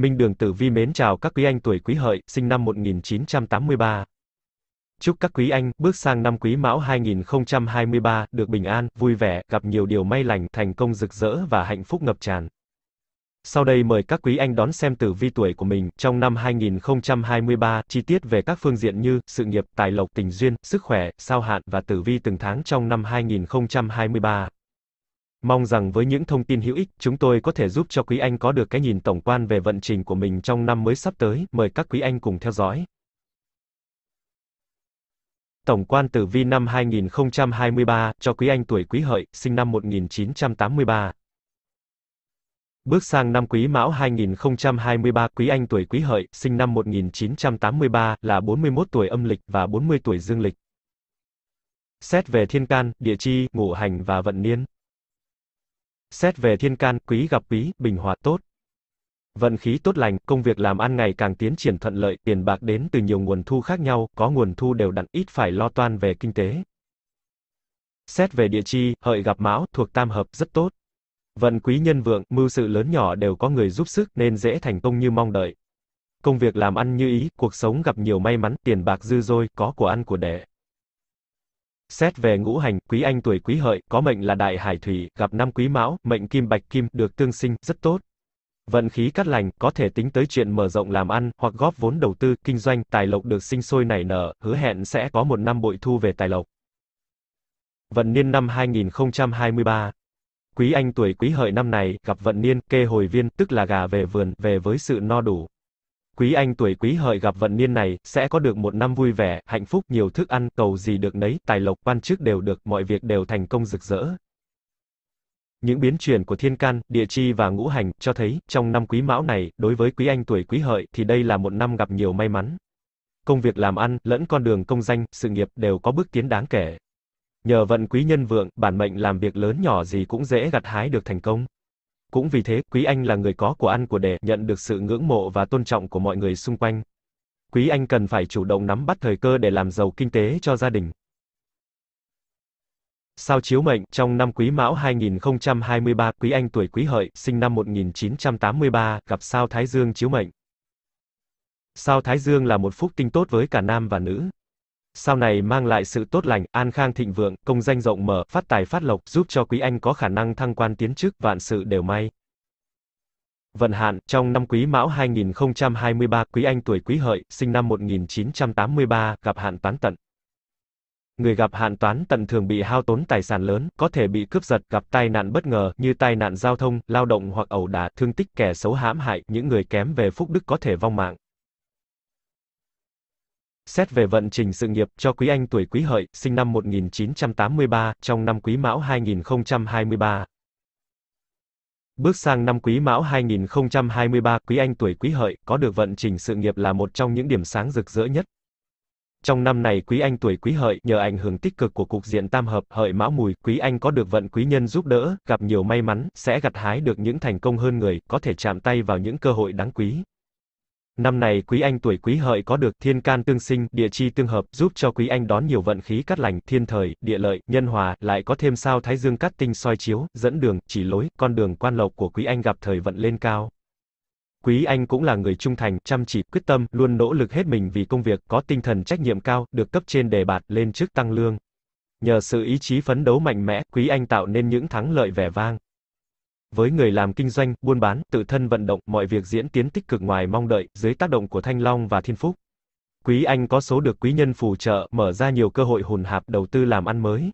Minh Đường Tử Vi mến chào các quý anh tuổi Quý Hợi, sinh năm 1983. Chúc các quý anh bước sang năm Quý Mão 2023 được bình an, vui vẻ, gặp nhiều điều may lành, thành công rực rỡ và hạnh phúc ngập tràn. Sau đây mời các quý anh đón xem tử vi tuổi của mình trong năm 2023, chi tiết về các phương diện như sự nghiệp, tài lộc, tình duyên, sức khỏe, sao hạn và tử vi từng tháng trong năm 2023. Mong rằng với những thông tin hữu ích, chúng tôi có thể giúp cho quý anh có được cái nhìn tổng quan về vận trình của mình trong năm mới sắp tới. Mời các quý anh cùng theo dõi. Tổng quan tử vi năm 2023 cho quý anh tuổi Quý Hợi, sinh năm 1983. Bước sang năm Quý Mão 2023, Quý Anh tuổi Quý Hợi, sinh năm 1983, là 41 tuổi âm lịch và 40 tuổi dương lịch. Xét về thiên can, địa chi, ngũ hành và vận niên. Xét về thiên can, quý gặp quý, bình hòa tốt. Vận khí tốt lành, công việc làm ăn ngày càng tiến triển thuận lợi, tiền bạc đến từ nhiều nguồn thu khác nhau, có nguồn thu đều đặn ít phải lo toan về kinh tế. Xét về địa chi, hợi gặp mão, thuộc tam hợp, rất tốt. Vận quý nhân vượng, mưu sự lớn nhỏ đều có người giúp sức nên dễ thành công như mong đợi. Công việc làm ăn như ý, cuộc sống gặp nhiều may mắn, tiền bạc dư dôi, có của ăn của đẻ. Xét về ngũ hành, quý anh tuổi quý hợi, có mệnh là đại hải thủy, gặp năm quý mão, mệnh kim bạch kim, được tương sinh, rất tốt. Vận khí cắt lành, có thể tính tới chuyện mở rộng làm ăn, hoặc góp vốn đầu tư, kinh doanh, tài lộc được sinh sôi nảy nở, hứa hẹn sẽ có một năm bội thu về tài lộc. Vận niên năm 2023 Quý anh tuổi quý hợi năm này, gặp vận niên, kê hồi viên, tức là gà về vườn, về với sự no đủ. Quý anh tuổi quý hợi gặp vận niên này, sẽ có được một năm vui vẻ, hạnh phúc, nhiều thức ăn, cầu gì được nấy, tài lộc, quan chức đều được, mọi việc đều thành công rực rỡ. Những biến chuyển của thiên can, địa chi và ngũ hành, cho thấy, trong năm quý mão này, đối với quý anh tuổi quý hợi, thì đây là một năm gặp nhiều may mắn. Công việc làm ăn, lẫn con đường công danh, sự nghiệp, đều có bước tiến đáng kể. Nhờ vận quý nhân vượng, bản mệnh làm việc lớn nhỏ gì cũng dễ gặt hái được thành công. Cũng vì thế, Quý Anh là người có của ăn của để, nhận được sự ngưỡng mộ và tôn trọng của mọi người xung quanh. Quý Anh cần phải chủ động nắm bắt thời cơ để làm giàu kinh tế cho gia đình. Sao chiếu mệnh, trong năm Quý Mão 2023, Quý Anh tuổi Quý Hợi, sinh năm 1983, gặp sao Thái Dương chiếu mệnh. Sao Thái Dương là một phúc tinh tốt với cả nam và nữ sau này mang lại sự tốt lành, an khang thịnh vượng, công danh rộng mở, phát tài phát lộc, giúp cho quý anh có khả năng thăng quan tiến chức, vạn sự đều may. Vận hạn, trong năm quý mão 2023, quý anh tuổi quý hợi, sinh năm 1983, gặp hạn toán tận. Người gặp hạn toán tận thường bị hao tốn tài sản lớn, có thể bị cướp giật, gặp tai nạn bất ngờ, như tai nạn giao thông, lao động hoặc ẩu đả, thương tích kẻ xấu hãm hại, những người kém về phúc đức có thể vong mạng. Xét về vận trình sự nghiệp, cho Quý Anh tuổi Quý Hợi, sinh năm 1983, trong năm Quý Mão 2023. Bước sang năm Quý Mão 2023, Quý Anh tuổi Quý Hợi có được vận trình sự nghiệp là một trong những điểm sáng rực rỡ nhất. Trong năm này Quý Anh tuổi Quý Hợi nhờ ảnh hưởng tích cực của cục diện tam hợp Hợi Mão Mùi, Quý Anh có được vận quý nhân giúp đỡ, gặp nhiều may mắn, sẽ gặt hái được những thành công hơn người, có thể chạm tay vào những cơ hội đáng quý. Năm này quý anh tuổi quý hợi có được thiên can tương sinh, địa chi tương hợp, giúp cho quý anh đón nhiều vận khí cát lành, thiên thời, địa lợi, nhân hòa, lại có thêm sao thái dương cát tinh soi chiếu, dẫn đường, chỉ lối, con đường quan lộc của quý anh gặp thời vận lên cao. Quý anh cũng là người trung thành, chăm chỉ, quyết tâm, luôn nỗ lực hết mình vì công việc, có tinh thần trách nhiệm cao, được cấp trên đề bạt, lên chức tăng lương. Nhờ sự ý chí phấn đấu mạnh mẽ, quý anh tạo nên những thắng lợi vẻ vang. Với người làm kinh doanh, buôn bán, tự thân vận động, mọi việc diễn tiến tích cực ngoài mong đợi, dưới tác động của Thanh Long và Thiên Phúc. Quý Anh có số được quý nhân phù trợ, mở ra nhiều cơ hội hùn hạp đầu tư làm ăn mới.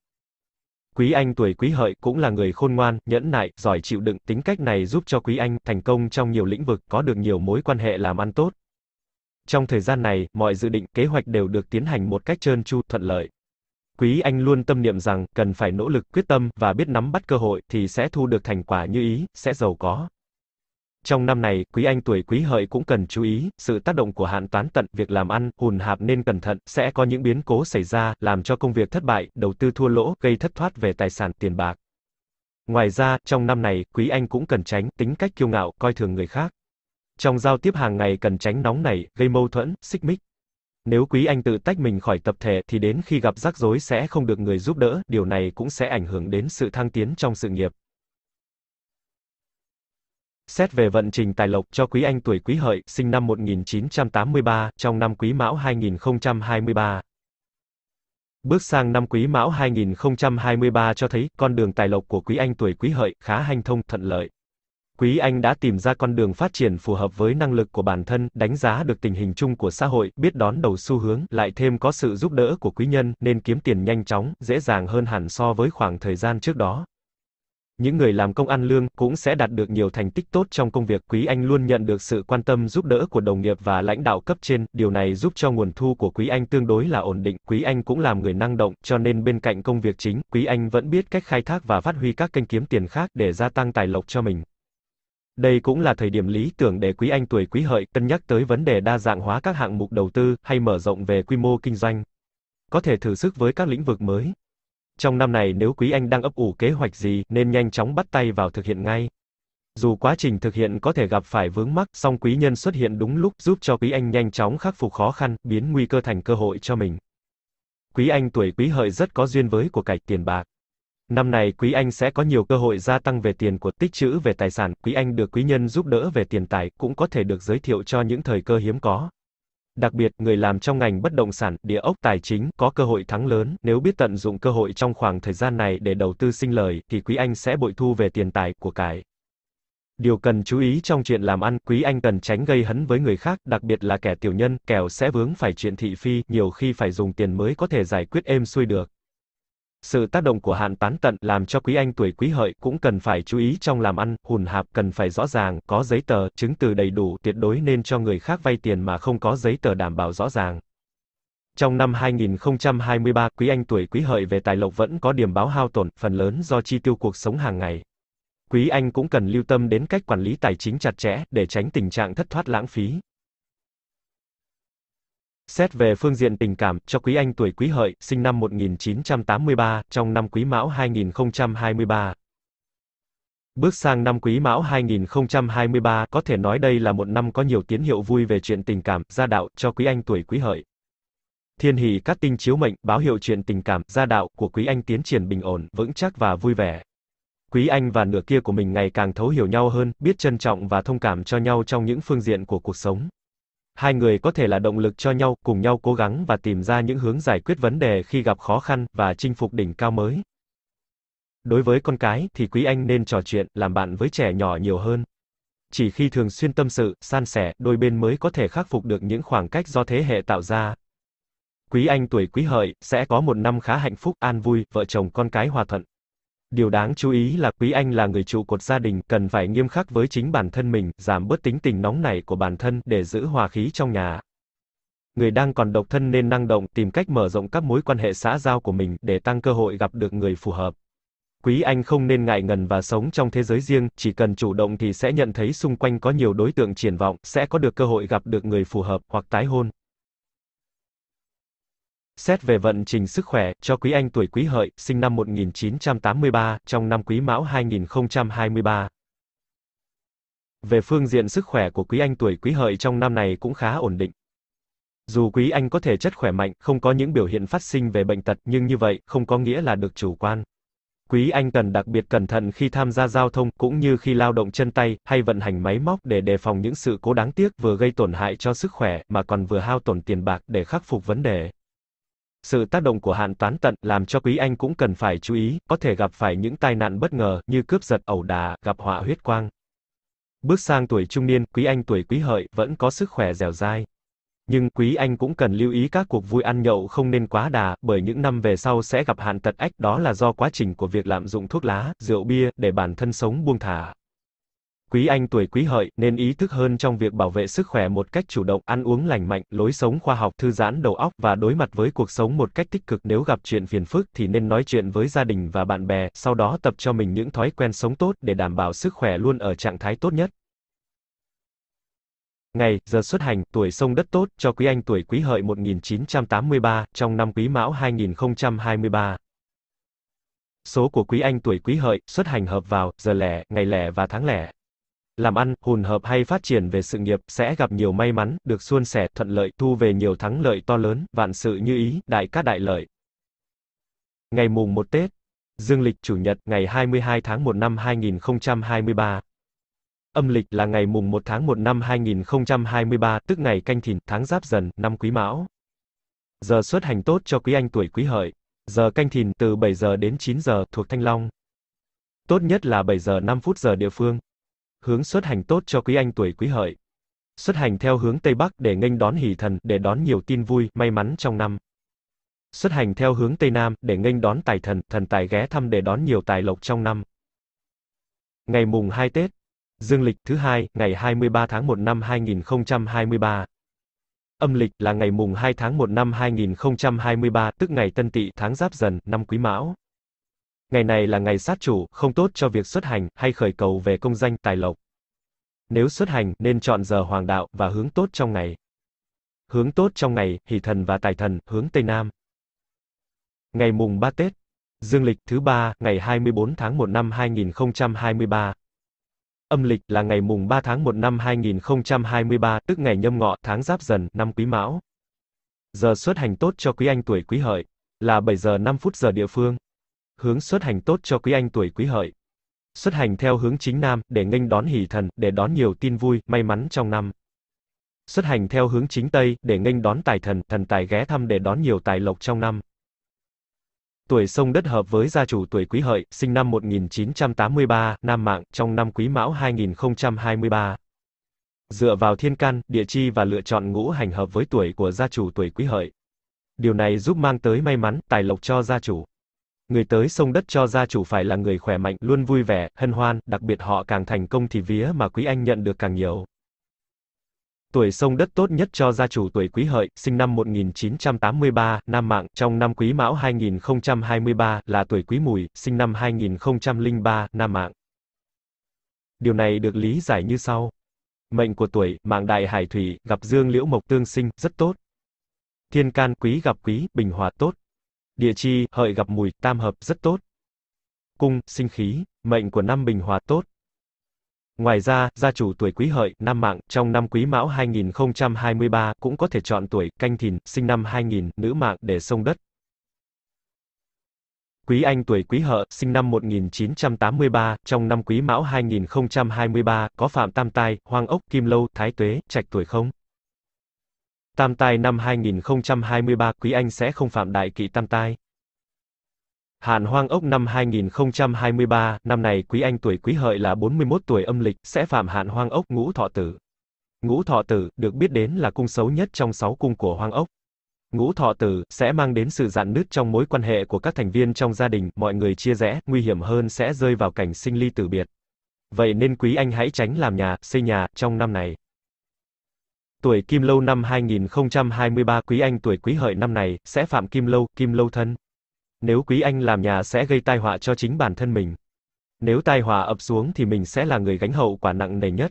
Quý Anh tuổi Quý Hợi cũng là người khôn ngoan, nhẫn nại, giỏi chịu đựng, tính cách này giúp cho Quý Anh thành công trong nhiều lĩnh vực, có được nhiều mối quan hệ làm ăn tốt. Trong thời gian này, mọi dự định, kế hoạch đều được tiến hành một cách trơn tru, thuận lợi. Quý Anh luôn tâm niệm rằng, cần phải nỗ lực, quyết tâm, và biết nắm bắt cơ hội, thì sẽ thu được thành quả như ý, sẽ giàu có. Trong năm này, quý anh tuổi quý hợi cũng cần chú ý, sự tác động của hạn toán tận, việc làm ăn, hùn hạp nên cẩn thận, sẽ có những biến cố xảy ra, làm cho công việc thất bại, đầu tư thua lỗ, gây thất thoát về tài sản tiền bạc. Ngoài ra, trong năm này, quý anh cũng cần tránh tính cách kiêu ngạo, coi thường người khác. Trong giao tiếp hàng ngày cần tránh nóng nảy, gây mâu thuẫn, xích mích. Nếu quý anh tự tách mình khỏi tập thể thì đến khi gặp rắc rối sẽ không được người giúp đỡ, điều này cũng sẽ ảnh hưởng đến sự thăng tiến trong sự nghiệp. Xét về vận trình tài lộc cho quý anh tuổi quý hợi, sinh năm 1983, trong năm quý mão 2023. Bước sang năm quý mão 2023 cho thấy, con đường tài lộc của quý anh tuổi quý hợi khá hanh thông, thuận lợi. Quý Anh đã tìm ra con đường phát triển phù hợp với năng lực của bản thân, đánh giá được tình hình chung của xã hội, biết đón đầu xu hướng, lại thêm có sự giúp đỡ của quý nhân, nên kiếm tiền nhanh chóng, dễ dàng hơn hẳn so với khoảng thời gian trước đó. Những người làm công ăn lương cũng sẽ đạt được nhiều thành tích tốt trong công việc. Quý Anh luôn nhận được sự quan tâm giúp đỡ của đồng nghiệp và lãnh đạo cấp trên, điều này giúp cho nguồn thu của Quý Anh tương đối là ổn định. Quý Anh cũng làm người năng động, cho nên bên cạnh công việc chính, Quý Anh vẫn biết cách khai thác và phát huy các kênh kiếm tiền khác để gia tăng tài lộc cho mình. Đây cũng là thời điểm lý tưởng để quý anh tuổi quý hợi cân nhắc tới vấn đề đa dạng hóa các hạng mục đầu tư hay mở rộng về quy mô kinh doanh. Có thể thử sức với các lĩnh vực mới. Trong năm này nếu quý anh đang ấp ủ kế hoạch gì nên nhanh chóng bắt tay vào thực hiện ngay. Dù quá trình thực hiện có thể gặp phải vướng mắc, song quý nhân xuất hiện đúng lúc giúp cho quý anh nhanh chóng khắc phục khó khăn, biến nguy cơ thành cơ hội cho mình. Quý anh tuổi quý hợi rất có duyên với của cải tiền bạc. Năm này quý anh sẽ có nhiều cơ hội gia tăng về tiền của tích trữ về tài sản, quý anh được quý nhân giúp đỡ về tiền tài, cũng có thể được giới thiệu cho những thời cơ hiếm có. Đặc biệt, người làm trong ngành bất động sản, địa ốc tài chính có cơ hội thắng lớn, nếu biết tận dụng cơ hội trong khoảng thời gian này để đầu tư sinh lời thì quý anh sẽ bội thu về tiền tài của cải. Điều cần chú ý trong chuyện làm ăn, quý anh cần tránh gây hấn với người khác, đặc biệt là kẻ tiểu nhân, kẻo sẽ vướng phải chuyện thị phi, nhiều khi phải dùng tiền mới có thể giải quyết êm xuôi được. Sự tác động của hạn tán tận làm cho quý anh tuổi quý hợi cũng cần phải chú ý trong làm ăn, hùn hạp cần phải rõ ràng, có giấy tờ, chứng từ đầy đủ, tuyệt đối nên cho người khác vay tiền mà không có giấy tờ đảm bảo rõ ràng. Trong năm 2023, quý anh tuổi quý hợi về tài lộc vẫn có điểm báo hao tổn, phần lớn do chi tiêu cuộc sống hàng ngày. Quý anh cũng cần lưu tâm đến cách quản lý tài chính chặt chẽ để tránh tình trạng thất thoát lãng phí. Xét về phương diện tình cảm, cho quý anh tuổi quý hợi, sinh năm 1983, trong năm quý mão 2023. Bước sang năm quý mão 2023, có thể nói đây là một năm có nhiều tín hiệu vui về chuyện tình cảm, gia đạo, cho quý anh tuổi quý hợi. Thiên hỷ các tinh chiếu mệnh, báo hiệu chuyện tình cảm, gia đạo, của quý anh tiến triển bình ổn, vững chắc và vui vẻ. Quý anh và nửa kia của mình ngày càng thấu hiểu nhau hơn, biết trân trọng và thông cảm cho nhau trong những phương diện của cuộc sống hai người có thể là động lực cho nhau, cùng nhau cố gắng và tìm ra những hướng giải quyết vấn đề khi gặp khó khăn và chinh phục đỉnh cao mới. Đối với con cái thì quý anh nên trò chuyện, làm bạn với trẻ nhỏ nhiều hơn. Chỉ khi thường xuyên tâm sự, san sẻ, đôi bên mới có thể khắc phục được những khoảng cách do thế hệ tạo ra. Quý anh tuổi quý hợi sẽ có một năm khá hạnh phúc, an vui, vợ chồng con cái hòa thuận. Điều đáng chú ý là Quý Anh là người trụ cột gia đình, cần phải nghiêm khắc với chính bản thân mình, giảm bớt tính tình nóng nảy của bản thân để giữ hòa khí trong nhà. Người đang còn độc thân nên năng động, tìm cách mở rộng các mối quan hệ xã giao của mình để tăng cơ hội gặp được người phù hợp. Quý Anh không nên ngại ngần và sống trong thế giới riêng, chỉ cần chủ động thì sẽ nhận thấy xung quanh có nhiều đối tượng triển vọng, sẽ có được cơ hội gặp được người phù hợp hoặc tái hôn. Xét về vận trình sức khỏe, cho quý anh tuổi quý hợi, sinh năm 1983, trong năm quý mão 2023. Về phương diện sức khỏe của quý anh tuổi quý hợi trong năm này cũng khá ổn định. Dù quý anh có thể chất khỏe mạnh, không có những biểu hiện phát sinh về bệnh tật, nhưng như vậy, không có nghĩa là được chủ quan. Quý anh cần đặc biệt cẩn thận khi tham gia giao thông, cũng như khi lao động chân tay, hay vận hành máy móc để đề phòng những sự cố đáng tiếc vừa gây tổn hại cho sức khỏe, mà còn vừa hao tổn tiền bạc để khắc phục vấn đề. Sự tác động của hạn toán tận làm cho quý anh cũng cần phải chú ý, có thể gặp phải những tai nạn bất ngờ như cướp giật, ẩu đả, gặp họa huyết quang. Bước sang tuổi trung niên, quý anh tuổi quý hợi vẫn có sức khỏe dẻo dai. Nhưng quý anh cũng cần lưu ý các cuộc vui ăn nhậu không nên quá đà, bởi những năm về sau sẽ gặp hạn tật ách đó là do quá trình của việc lạm dụng thuốc lá, rượu bia để bản thân sống buông thả. Quý Anh tuổi quý hợi nên ý thức hơn trong việc bảo vệ sức khỏe một cách chủ động, ăn uống lành mạnh, lối sống khoa học, thư giãn đầu óc và đối mặt với cuộc sống một cách tích cực. Nếu gặp chuyện phiền phức thì nên nói chuyện với gia đình và bạn bè, sau đó tập cho mình những thói quen sống tốt để đảm bảo sức khỏe luôn ở trạng thái tốt nhất. Ngày, giờ xuất hành, tuổi sông đất tốt, cho quý anh tuổi quý hợi 1983, trong năm quý mão 2023. Số của quý anh tuổi quý hợi, xuất hành hợp vào, giờ lẻ, ngày lẻ và tháng lẻ làm ăn, hùn hợp hay phát triển về sự nghiệp, sẽ gặp nhiều may mắn, được suôn sẻ, thuận lợi, thu về nhiều thắng lợi to lớn, vạn sự như ý, đại cát đại lợi. Ngày mùng 1 Tết, dương lịch chủ nhật, ngày 22 tháng 1 năm 2023. Âm lịch là ngày mùng 1 tháng 1 năm 2023, tức ngày canh thìn, tháng giáp dần, năm quý mão. Giờ xuất hành tốt cho quý anh tuổi quý hợi. Giờ canh thìn từ 7 giờ đến 9 giờ thuộc Thanh Long. Tốt nhất là 7 giờ 5 phút giờ địa phương hướng xuất hành tốt cho quý anh tuổi quý hợi. Xuất hành theo hướng Tây Bắc để nghênh đón hỷ thần, để đón nhiều tin vui, may mắn trong năm. Xuất hành theo hướng Tây Nam, để nghênh đón tài thần, thần tài ghé thăm để đón nhiều tài lộc trong năm. Ngày mùng 2 Tết, dương lịch thứ hai, ngày 23 tháng 1 năm 2023. Âm lịch là ngày mùng 2 tháng 1 năm 2023, tức ngày Tân Tỵ, tháng Giáp Dần, năm Quý Mão. Ngày này là ngày sát chủ, không tốt cho việc xuất hành, hay khởi cầu về công danh, tài lộc. Nếu xuất hành, nên chọn giờ hoàng đạo, và hướng tốt trong ngày. Hướng tốt trong ngày, hỷ thần và tài thần, hướng Tây Nam. Ngày mùng 3 Tết. Dương lịch thứ 3, ngày 24 tháng 1 năm 2023. Âm lịch là ngày mùng 3 tháng 1 năm 2023, tức ngày nhâm ngọ, tháng giáp dần, năm quý mão. Giờ xuất hành tốt cho quý anh tuổi quý hợi, là 7 giờ 5 phút giờ địa phương hướng xuất hành tốt cho quý anh tuổi quý hợi. Xuất hành theo hướng chính nam, để nghênh đón hỷ thần, để đón nhiều tin vui, may mắn trong năm. Xuất hành theo hướng chính tây, để nghênh đón tài thần, thần tài ghé thăm để đón nhiều tài lộc trong năm. Tuổi sông đất hợp với gia chủ tuổi quý hợi, sinh năm 1983, nam mạng, trong năm quý mão 2023. Dựa vào thiên can, địa chi và lựa chọn ngũ hành hợp với tuổi của gia chủ tuổi quý hợi. Điều này giúp mang tới may mắn, tài lộc cho gia chủ. Người tới sông đất cho gia chủ phải là người khỏe mạnh, luôn vui vẻ, hân hoan, đặc biệt họ càng thành công thì vía mà quý anh nhận được càng nhiều. Tuổi sông đất tốt nhất cho gia chủ tuổi quý hợi, sinh năm 1983, nam mạng, trong năm quý mão 2023, là tuổi quý mùi, sinh năm 2003, nam mạng. Điều này được lý giải như sau. Mệnh của tuổi, mạng đại hải thủy, gặp dương liễu mộc tương sinh, rất tốt. Thiên can quý gặp quý, bình hòa tốt địa chi, hợi gặp mùi, tam hợp, rất tốt. Cung, sinh khí, mệnh của năm bình hòa tốt. Ngoài ra, gia chủ tuổi quý hợi, năm mạng, trong năm quý mão 2023 cũng có thể chọn tuổi canh thìn, sinh năm 2000, nữ mạng để sông đất. Quý anh tuổi quý hợi, sinh năm 1983, trong năm quý mão 2023, có phạm tam tai, hoang ốc, kim lâu, thái tuế, trạch tuổi không? Tam tai năm 2023 Quý Anh sẽ không phạm đại kỵ tam tai. Hạn Hoang Ốc năm 2023, năm này Quý Anh tuổi Quý Hợi là 41 tuổi âm lịch, sẽ phạm Hạn Hoang Ốc ngũ thọ tử. Ngũ thọ tử, được biết đến là cung xấu nhất trong 6 cung của Hoang Ốc. Ngũ thọ tử, sẽ mang đến sự dạn nứt trong mối quan hệ của các thành viên trong gia đình, mọi người chia rẽ, nguy hiểm hơn sẽ rơi vào cảnh sinh ly tử biệt. Vậy nên Quý Anh hãy tránh làm nhà, xây nhà, trong năm này. Tuổi Kim Lâu năm 2023 quý anh tuổi quý hợi năm này, sẽ phạm Kim Lâu, Kim Lâu thân. Nếu quý anh làm nhà sẽ gây tai họa cho chính bản thân mình. Nếu tai họa ập xuống thì mình sẽ là người gánh hậu quả nặng nề nhất.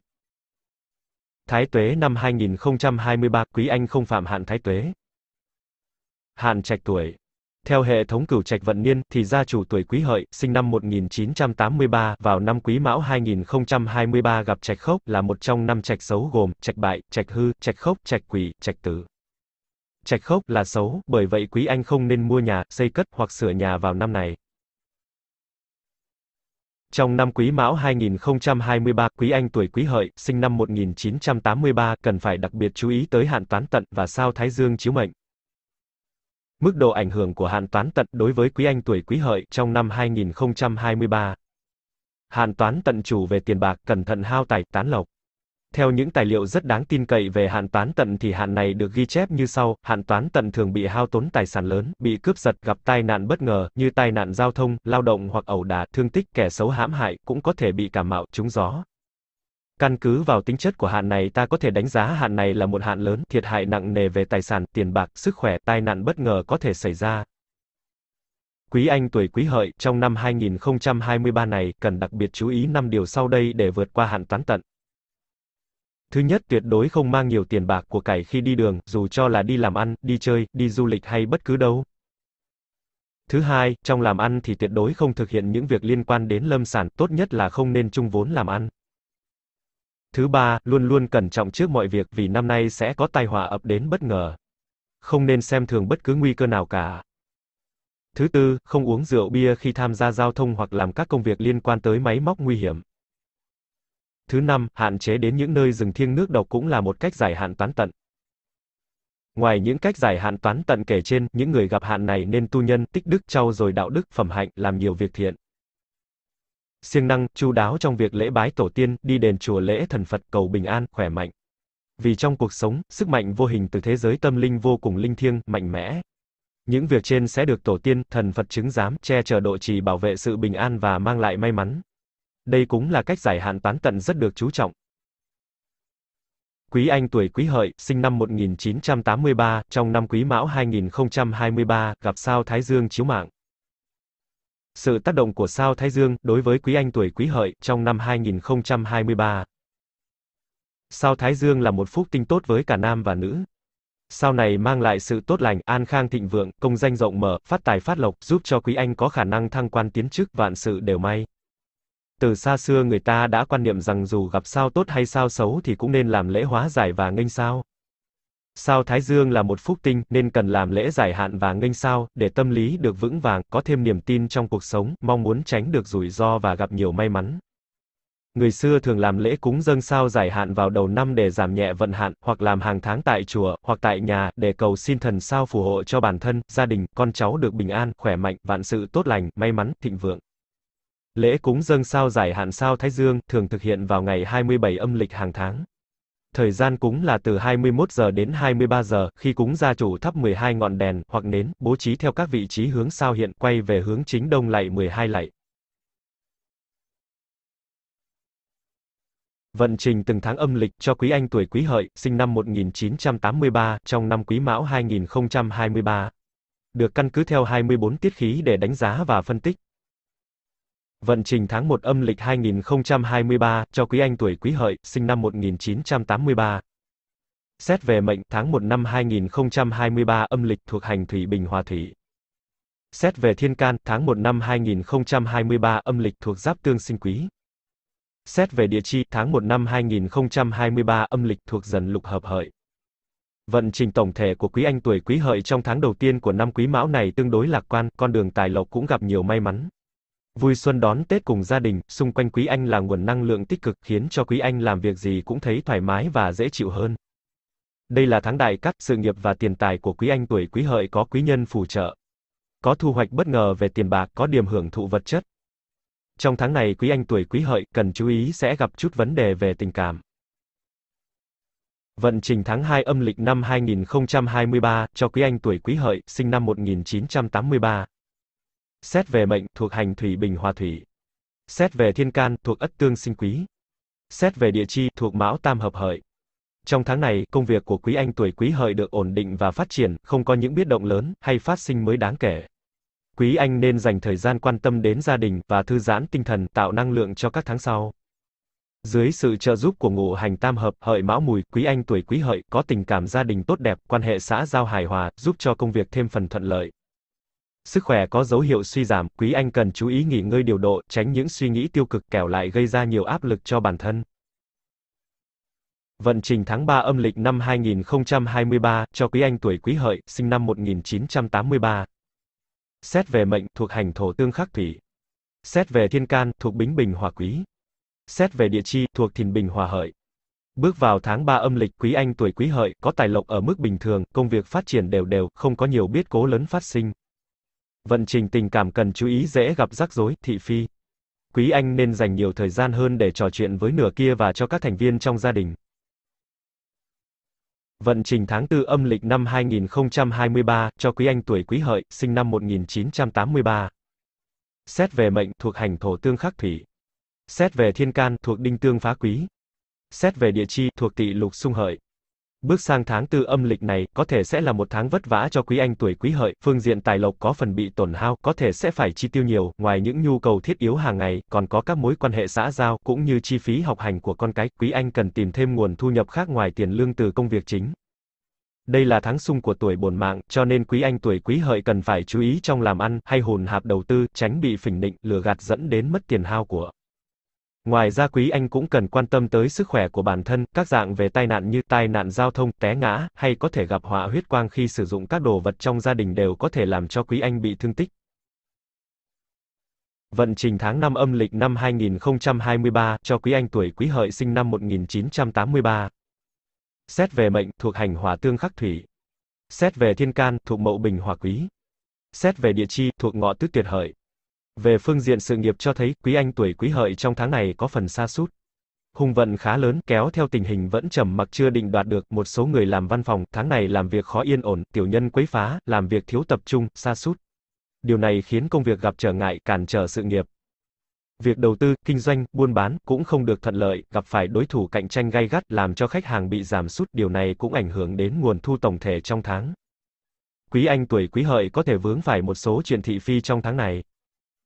Thái tuế năm 2023, quý anh không phạm hạn thái tuế. Hạn trạch tuổi, theo hệ thống cửu trạch vận niên, thì gia chủ tuổi Quý Hợi, sinh năm 1983, vào năm Quý Mão 2023 gặp trạch khốc là một trong năm trạch xấu gồm trạch bại, trạch hư, trạch khốc, trạch quỷ, trạch tử. Trạch khốc là xấu, bởi vậy quý anh không nên mua nhà, xây cất hoặc sửa nhà vào năm này. Trong năm Quý Mão 2023, Quý Anh tuổi Quý Hợi, sinh năm 1983, cần phải đặc biệt chú ý tới hạn toán tận và sao Thái Dương chiếu mệnh mức độ ảnh hưởng của hạn toán tận đối với quý anh tuổi quý hợi trong năm 2023. Hạn toán tận chủ về tiền bạc cẩn thận hao tài tán lộc. Theo những tài liệu rất đáng tin cậy về hạn toán tận thì hạn này được ghi chép như sau, hạn toán tận thường bị hao tốn tài sản lớn, bị cướp giật, gặp tai nạn bất ngờ như tai nạn giao thông, lao động hoặc ẩu đả, thương tích, kẻ xấu hãm hại cũng có thể bị cảm mạo trúng gió. Căn cứ vào tính chất của hạn này ta có thể đánh giá hạn này là một hạn lớn, thiệt hại nặng nề về tài sản, tiền bạc, sức khỏe, tai nạn bất ngờ có thể xảy ra. Quý Anh tuổi Quý Hợi trong năm 2023 này cần đặc biệt chú ý 5 điều sau đây để vượt qua hạn toán tận. Thứ nhất, tuyệt đối không mang nhiều tiền bạc của cải khi đi đường, dù cho là đi làm ăn, đi chơi, đi du lịch hay bất cứ đâu. Thứ hai, trong làm ăn thì tuyệt đối không thực hiện những việc liên quan đến lâm sản, tốt nhất là không nên chung vốn làm ăn. Thứ ba, luôn luôn cẩn trọng trước mọi việc vì năm nay sẽ có tai họa ập đến bất ngờ. Không nên xem thường bất cứ nguy cơ nào cả. Thứ tư, không uống rượu bia khi tham gia giao thông hoặc làm các công việc liên quan tới máy móc nguy hiểm. Thứ năm, hạn chế đến những nơi rừng thiêng nước độc cũng là một cách giải hạn toán tận. Ngoài những cách giải hạn toán tận kể trên, những người gặp hạn này nên tu nhân, tích đức trau dồi đạo đức, phẩm hạnh, làm nhiều việc thiện siêng năng, chu đáo trong việc lễ bái tổ tiên, đi đền chùa lễ thần Phật cầu bình an, khỏe mạnh. Vì trong cuộc sống, sức mạnh vô hình từ thế giới tâm linh vô cùng linh thiêng, mạnh mẽ. Những việc trên sẽ được tổ tiên, thần Phật chứng giám, che chở độ trì bảo vệ sự bình an và mang lại may mắn. Đây cũng là cách giải hạn tán tận rất được chú trọng. Quý Anh tuổi Quý Hợi, sinh năm 1983, trong năm Quý Mão 2023, gặp sao Thái Dương chiếu mạng. Sự tác động của sao Thái Dương đối với quý anh tuổi Quý Hợi trong năm 2023. Sao Thái Dương là một phúc tinh tốt với cả nam và nữ. Sao này mang lại sự tốt lành, an khang thịnh vượng, công danh rộng mở, phát tài phát lộc, giúp cho quý anh có khả năng thăng quan tiến chức, vạn sự đều may. Từ xa xưa người ta đã quan niệm rằng dù gặp sao tốt hay sao xấu thì cũng nên làm lễ hóa giải và nghênh sao. Sao Thái Dương là một phúc tinh, nên cần làm lễ giải hạn và nghênh sao, để tâm lý được vững vàng, có thêm niềm tin trong cuộc sống, mong muốn tránh được rủi ro và gặp nhiều may mắn. Người xưa thường làm lễ cúng dâng sao giải hạn vào đầu năm để giảm nhẹ vận hạn, hoặc làm hàng tháng tại chùa, hoặc tại nhà, để cầu xin thần sao phù hộ cho bản thân, gia đình, con cháu được bình an, khỏe mạnh, vạn sự tốt lành, may mắn, thịnh vượng. Lễ cúng dâng sao giải hạn sao Thái Dương thường thực hiện vào ngày 27 âm lịch hàng tháng. Thời gian cúng là từ 21 giờ đến 23 giờ, khi cúng gia chủ thắp 12 ngọn đèn hoặc nến, bố trí theo các vị trí hướng sao hiện quay về hướng chính đông lạy 12 lạy. Vận trình từng tháng âm lịch cho quý anh tuổi quý hợi, sinh năm 1983, trong năm quý mão 2023. Được căn cứ theo 24 tiết khí để đánh giá và phân tích. Vận trình tháng 1 âm lịch 2023 cho quý anh tuổi Quý Hợi, sinh năm 1983. Xét về mệnh tháng 1 năm 2023 âm lịch thuộc hành thủy Bình Hòa Thủy. Xét về thiên can tháng 1 năm 2023 âm lịch thuộc giáp tương sinh quý. Xét về địa chi tháng 1 năm 2023 âm lịch thuộc dần lục hợp hợi. Vận trình tổng thể của quý anh tuổi quý hợi trong tháng đầu tiên của năm quý mão này tương đối lạc quan, con đường tài lộc cũng gặp nhiều may mắn. Vui xuân đón Tết cùng gia đình, xung quanh Quý Anh là nguồn năng lượng tích cực khiến cho Quý Anh làm việc gì cũng thấy thoải mái và dễ chịu hơn. Đây là tháng đại cát, sự nghiệp và tiền tài của Quý Anh tuổi Quý Hợi có quý nhân phù trợ. Có thu hoạch bất ngờ về tiền bạc, có điểm hưởng thụ vật chất. Trong tháng này Quý Anh tuổi Quý Hợi cần chú ý sẽ gặp chút vấn đề về tình cảm. Vận trình tháng 2 âm lịch năm 2023 cho Quý Anh tuổi Quý Hợi, sinh năm 1983. Xét về mệnh, thuộc hành thủy bình hòa thủy. Xét về thiên can, thuộc ất tương sinh quý. Xét về địa chi, thuộc mão tam hợp hợi. Trong tháng này, công việc của quý anh tuổi quý hợi được ổn định và phát triển, không có những biến động lớn, hay phát sinh mới đáng kể. Quý anh nên dành thời gian quan tâm đến gia đình, và thư giãn tinh thần, tạo năng lượng cho các tháng sau. Dưới sự trợ giúp của ngũ hành tam hợp, hợi mão mùi, quý anh tuổi quý hợi, có tình cảm gia đình tốt đẹp, quan hệ xã giao hài hòa, giúp cho công việc thêm phần thuận lợi. Sức khỏe có dấu hiệu suy giảm, quý anh cần chú ý nghỉ ngơi điều độ, tránh những suy nghĩ tiêu cực kẻo lại gây ra nhiều áp lực cho bản thân. Vận trình tháng 3 âm lịch năm 2023 cho quý anh tuổi Quý Hợi, sinh năm 1983. Xét về mệnh thuộc hành thổ tương khắc thủy. Xét về thiên can thuộc Bính Bình Hòa Quý. Xét về địa chi thuộc Thìn Bình Hòa Hợi. Bước vào tháng 3 âm lịch, quý anh tuổi Quý Hợi có tài lộc ở mức bình thường, công việc phát triển đều đều, không có nhiều biết cố lớn phát sinh. Vận trình tình cảm cần chú ý dễ gặp rắc rối, thị phi. Quý anh nên dành nhiều thời gian hơn để trò chuyện với nửa kia và cho các thành viên trong gia đình. Vận trình tháng 4 âm lịch năm 2023, cho quý anh tuổi quý hợi, sinh năm 1983. Xét về mệnh, thuộc hành thổ tương khắc thủy. Xét về thiên can, thuộc đinh tương phá quý. Xét về địa chi, thuộc tỵ lục xung hợi. Bước sang tháng tư âm lịch này, có thể sẽ là một tháng vất vả cho quý anh tuổi quý hợi, phương diện tài lộc có phần bị tổn hao, có thể sẽ phải chi tiêu nhiều, ngoài những nhu cầu thiết yếu hàng ngày, còn có các mối quan hệ xã giao, cũng như chi phí học hành của con cái, quý anh cần tìm thêm nguồn thu nhập khác ngoài tiền lương từ công việc chính. Đây là tháng sung của tuổi bổn mạng, cho nên quý anh tuổi quý hợi cần phải chú ý trong làm ăn, hay hồn hạp đầu tư, tránh bị phỉnh nịnh, lừa gạt dẫn đến mất tiền hao của. Ngoài ra quý anh cũng cần quan tâm tới sức khỏe của bản thân, các dạng về tai nạn như tai nạn giao thông, té ngã, hay có thể gặp họa huyết quang khi sử dụng các đồ vật trong gia đình đều có thể làm cho quý anh bị thương tích. Vận trình tháng 5 âm lịch năm 2023 cho quý anh tuổi quý hợi sinh năm 1983. Xét về mệnh thuộc hành hỏa tương khắc thủy. Xét về thiên can thuộc mậu bình hỏa quý. Xét về địa chi thuộc ngọ tứ tuyệt hợi. Về phương diện sự nghiệp cho thấy, quý anh tuổi quý hợi trong tháng này có phần xa sút hung vận khá lớn, kéo theo tình hình vẫn trầm mặc chưa định đoạt được, một số người làm văn phòng, tháng này làm việc khó yên ổn, tiểu nhân quấy phá, làm việc thiếu tập trung, xa sút Điều này khiến công việc gặp trở ngại, cản trở sự nghiệp. Việc đầu tư, kinh doanh, buôn bán cũng không được thuận lợi, gặp phải đối thủ cạnh tranh gay gắt làm cho khách hàng bị giảm sút, điều này cũng ảnh hưởng đến nguồn thu tổng thể trong tháng. Quý anh tuổi Quý Hợi có thể vướng phải một số chuyện thị phi trong tháng này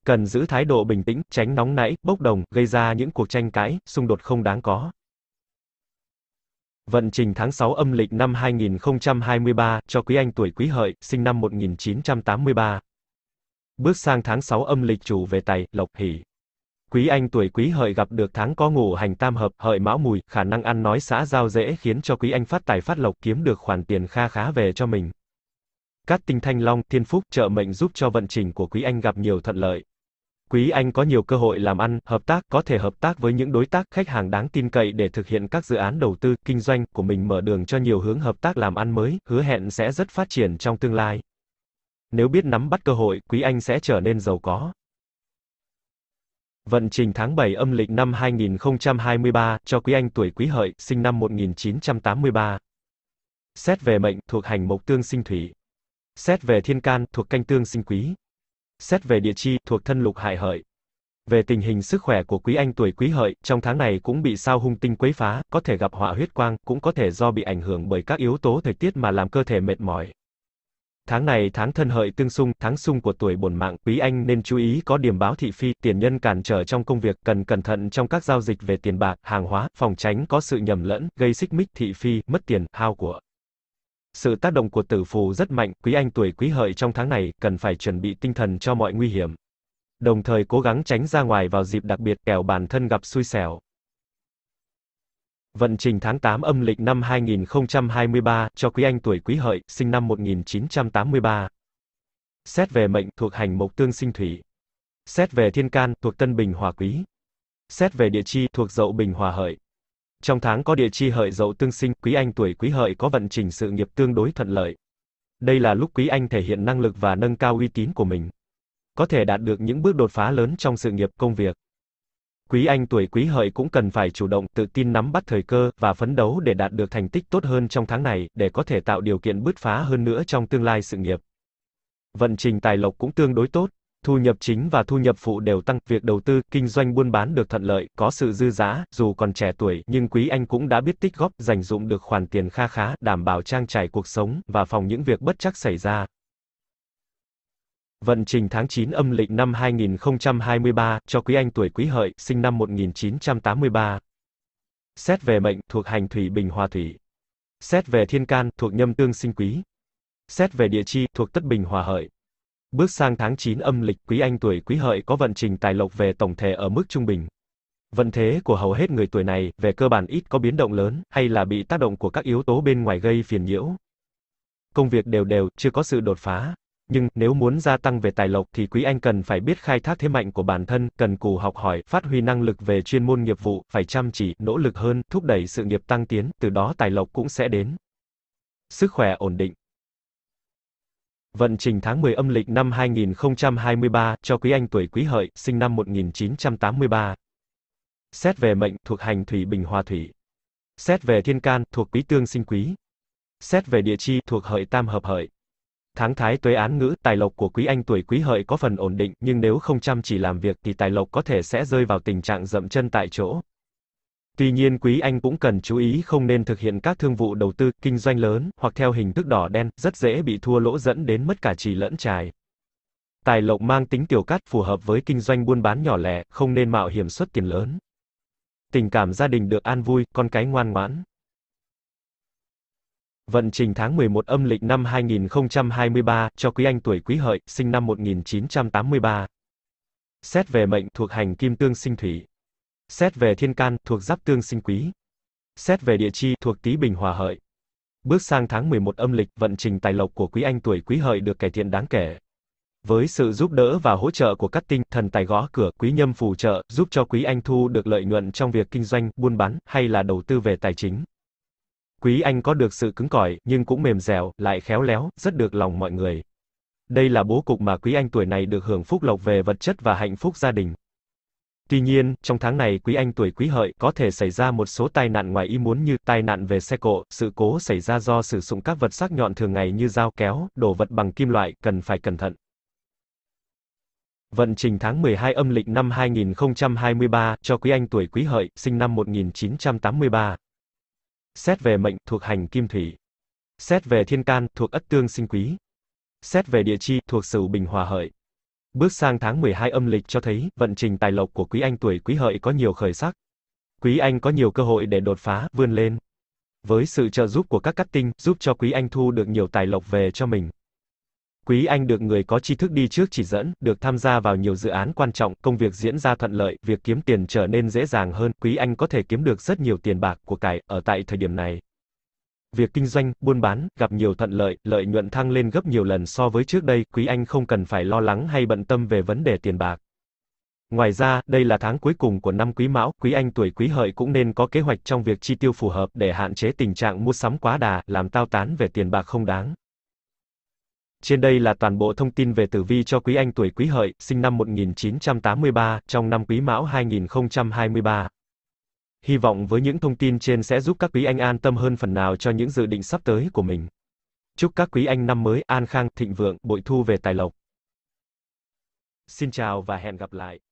cần giữ thái độ bình tĩnh, tránh nóng nảy, bốc đồng, gây ra những cuộc tranh cãi, xung đột không đáng có. Vận trình tháng 6 âm lịch năm 2023 cho quý anh tuổi Quý Hợi, sinh năm 1983. Bước sang tháng 6 âm lịch chủ về tài, lộc hỷ. Quý anh tuổi Quý Hợi gặp được tháng có ngủ hành tam hợp, hợi mão mùi, khả năng ăn nói xã giao dễ khiến cho quý anh phát tài phát lộc kiếm được khoản tiền kha khá về cho mình. cát tinh thanh long, thiên phúc, trợ mệnh giúp cho vận trình của quý anh gặp nhiều thuận lợi. Quý Anh có nhiều cơ hội làm ăn, hợp tác, có thể hợp tác với những đối tác, khách hàng đáng tin cậy để thực hiện các dự án đầu tư, kinh doanh của mình mở đường cho nhiều hướng hợp tác làm ăn mới, hứa hẹn sẽ rất phát triển trong tương lai. Nếu biết nắm bắt cơ hội, Quý Anh sẽ trở nên giàu có. Vận trình tháng 7 âm lịch năm 2023 cho Quý Anh tuổi Quý Hợi, sinh năm 1983. Xét về mệnh thuộc hành mộc tương sinh thủy. Xét về thiên can thuộc canh tương sinh quý. Xét về địa chi, thuộc thân lục hại hợi. Về tình hình sức khỏe của quý anh tuổi quý hợi, trong tháng này cũng bị sao hung tinh quấy phá, có thể gặp họa huyết quang, cũng có thể do bị ảnh hưởng bởi các yếu tố thời tiết mà làm cơ thể mệt mỏi. Tháng này tháng thân hợi tương xung, tháng xung của tuổi bổn mạng, quý anh nên chú ý có điểm báo thị phi, tiền nhân cản trở trong công việc, cần cẩn thận trong các giao dịch về tiền bạc, hàng hóa, phòng tránh có sự nhầm lẫn, gây xích mích thị phi, mất tiền, hao của. Sự tác động của tử phù rất mạnh, quý anh tuổi quý hợi trong tháng này, cần phải chuẩn bị tinh thần cho mọi nguy hiểm. Đồng thời cố gắng tránh ra ngoài vào dịp đặc biệt kẻo bản thân gặp xui xẻo. Vận trình tháng 8 âm lịch năm 2023 cho quý anh tuổi quý hợi, sinh năm 1983. Xét về mệnh thuộc hành mộc tương sinh thủy. Xét về thiên can thuộc tân bình hòa quý. Xét về địa chi thuộc dậu bình hòa hợi. Trong tháng có địa chi hợi dậu tương sinh, quý anh tuổi quý hợi có vận trình sự nghiệp tương đối thuận lợi. Đây là lúc quý anh thể hiện năng lực và nâng cao uy tín của mình. Có thể đạt được những bước đột phá lớn trong sự nghiệp công việc. Quý anh tuổi quý hợi cũng cần phải chủ động, tự tin nắm bắt thời cơ và phấn đấu để đạt được thành tích tốt hơn trong tháng này để có thể tạo điều kiện bứt phá hơn nữa trong tương lai sự nghiệp. Vận trình tài lộc cũng tương đối tốt, thu nhập chính và thu nhập phụ đều tăng, việc đầu tư, kinh doanh buôn bán được thuận lợi, có sự dư giá, dù còn trẻ tuổi, nhưng Quý Anh cũng đã biết tích góp, dành dụng được khoản tiền kha khá, đảm bảo trang trải cuộc sống, và phòng những việc bất chắc xảy ra. Vận trình tháng 9 âm lịch năm 2023, cho Quý Anh tuổi Quý Hợi, sinh năm 1983. Xét về mệnh, thuộc hành thủy bình hòa thủy. Xét về thiên can, thuộc nhâm tương sinh quý. Xét về địa chi, thuộc tất bình hòa hợi. Bước sang tháng 9 âm lịch, quý anh tuổi quý hợi có vận trình tài lộc về tổng thể ở mức trung bình. Vận thế của hầu hết người tuổi này, về cơ bản ít có biến động lớn, hay là bị tác động của các yếu tố bên ngoài gây phiền nhiễu. Công việc đều đều, chưa có sự đột phá. Nhưng, nếu muốn gia tăng về tài lộc thì quý anh cần phải biết khai thác thế mạnh của bản thân, cần cù học hỏi, phát huy năng lực về chuyên môn nghiệp vụ, phải chăm chỉ, nỗ lực hơn, thúc đẩy sự nghiệp tăng tiến, từ đó tài lộc cũng sẽ đến. Sức khỏe ổn định, Vận trình tháng 10 âm lịch năm 2023 cho quý anh tuổi quý hợi, sinh năm 1983. Xét về mệnh, thuộc hành thủy bình hòa thủy. Xét về thiên can, thuộc quý tương sinh quý. Xét về địa chi, thuộc hợi tam hợp hợi. Tháng thái tuế án ngữ, tài lộc của quý anh tuổi quý hợi có phần ổn định, nhưng nếu không chăm chỉ làm việc thì tài lộc có thể sẽ rơi vào tình trạng dậm chân tại chỗ. Tuy nhiên quý anh cũng cần chú ý không nên thực hiện các thương vụ đầu tư, kinh doanh lớn, hoặc theo hình thức đỏ đen, rất dễ bị thua lỗ dẫn đến mất cả trì lẫn trài. Tài lộc mang tính tiểu cát, phù hợp với kinh doanh buôn bán nhỏ lẻ, không nên mạo hiểm xuất tiền lớn. Tình cảm gia đình được an vui, con cái ngoan ngoãn. Vận trình tháng 11 âm lịch năm 2023 cho quý anh tuổi Quý Hợi, sinh năm 1983. Xét về mệnh thuộc hành kim tương sinh thủy, Xét về thiên can, thuộc giáp tương sinh quý. Xét về địa chi, thuộc tý bình hòa hợi. Bước sang tháng 11 âm lịch, vận trình tài lộc của quý anh tuổi quý hợi được cải thiện đáng kể. Với sự giúp đỡ và hỗ trợ của các tinh, thần tài gõ cửa, quý nhâm phù trợ, giúp cho quý anh thu được lợi nhuận trong việc kinh doanh, buôn bán, hay là đầu tư về tài chính. Quý anh có được sự cứng cỏi, nhưng cũng mềm dẻo, lại khéo léo, rất được lòng mọi người. Đây là bố cục mà quý anh tuổi này được hưởng phúc lộc về vật chất và hạnh phúc gia đình. Tuy nhiên, trong tháng này quý anh tuổi quý hợi có thể xảy ra một số tai nạn ngoài ý muốn như tai nạn về xe cộ, sự cố xảy ra do sử dụng các vật sắc nhọn thường ngày như dao kéo, đổ vật bằng kim loại, cần phải cẩn thận. Vận trình tháng 12 âm lịch năm 2023 cho quý anh tuổi quý hợi, sinh năm 1983. Xét về mệnh thuộc hành kim thủy. Xét về thiên can thuộc ất tương sinh quý. Xét về địa chi thuộc sửu bình hòa hợi. Bước sang tháng 12 âm lịch cho thấy, vận trình tài lộc của quý anh tuổi quý hợi có nhiều khởi sắc. Quý anh có nhiều cơ hội để đột phá, vươn lên. Với sự trợ giúp của các cắt tinh, giúp cho quý anh thu được nhiều tài lộc về cho mình. Quý anh được người có tri thức đi trước chỉ dẫn, được tham gia vào nhiều dự án quan trọng, công việc diễn ra thuận lợi, việc kiếm tiền trở nên dễ dàng hơn, quý anh có thể kiếm được rất nhiều tiền bạc của cải ở tại thời điểm này. Việc kinh doanh, buôn bán gặp nhiều thuận lợi, lợi nhuận thăng lên gấp nhiều lần so với trước đây, Quý Anh không cần phải lo lắng hay bận tâm về vấn đề tiền bạc. Ngoài ra, đây là tháng cuối cùng của năm Quý Mão, Quý Anh tuổi Quý Hợi cũng nên có kế hoạch trong việc chi tiêu phù hợp để hạn chế tình trạng mua sắm quá đà, làm tao tán về tiền bạc không đáng. Trên đây là toàn bộ thông tin về tử vi cho Quý Anh tuổi Quý Hợi, sinh năm 1983, trong năm Quý Mão 2023. Hy vọng với những thông tin trên sẽ giúp các quý anh an tâm hơn phần nào cho những dự định sắp tới của mình. Chúc các quý anh năm mới an khang, thịnh vượng, bội thu về tài lộc. Xin chào và hẹn gặp lại.